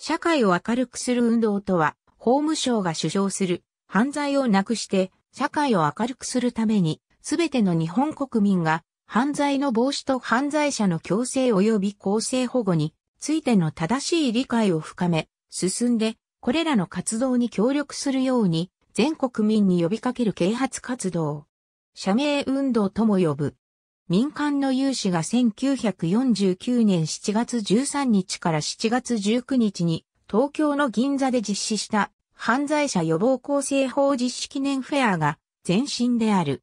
社会を明るくする運動とは、法務省が主張する、犯罪をなくして、社会を明るくするために、すべての日本国民が、犯罪の防止と犯罪者の強制及び公正保護についての正しい理解を深め、進んで、これらの活動に協力するように、全国民に呼びかける啓発活動。社名運動とも呼ぶ。民間の有志が1949年7月13日から7月19日に東京の銀座で実施した犯罪者予防構成法実施記念フェアが前身である。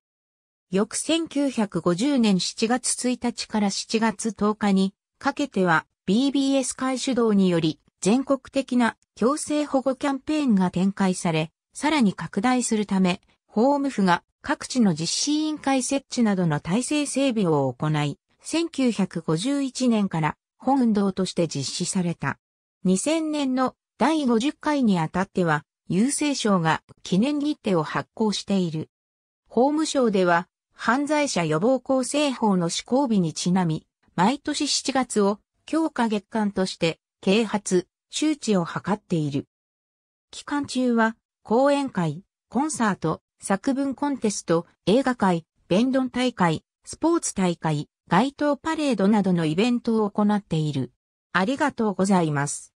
翌1950年7月1日から7月10日にかけては BBS 会主導により全国的な強制保護キャンペーンが展開され、さらに拡大するため、法務府が各地の実施委員会設置などの体制整備を行い、1951年から本運動として実施された。2000年の第50回にあたっては、郵政省が記念日程を発行している。法務省では、犯罪者予防構成法の施行日にちなみ、毎年7月を強化月間として啓発、周知を図っている。期間中は、講演会、コンサート、作文コンテスト、映画会、弁論大会、スポーツ大会、街頭パレードなどのイベントを行っている。ありがとうございます。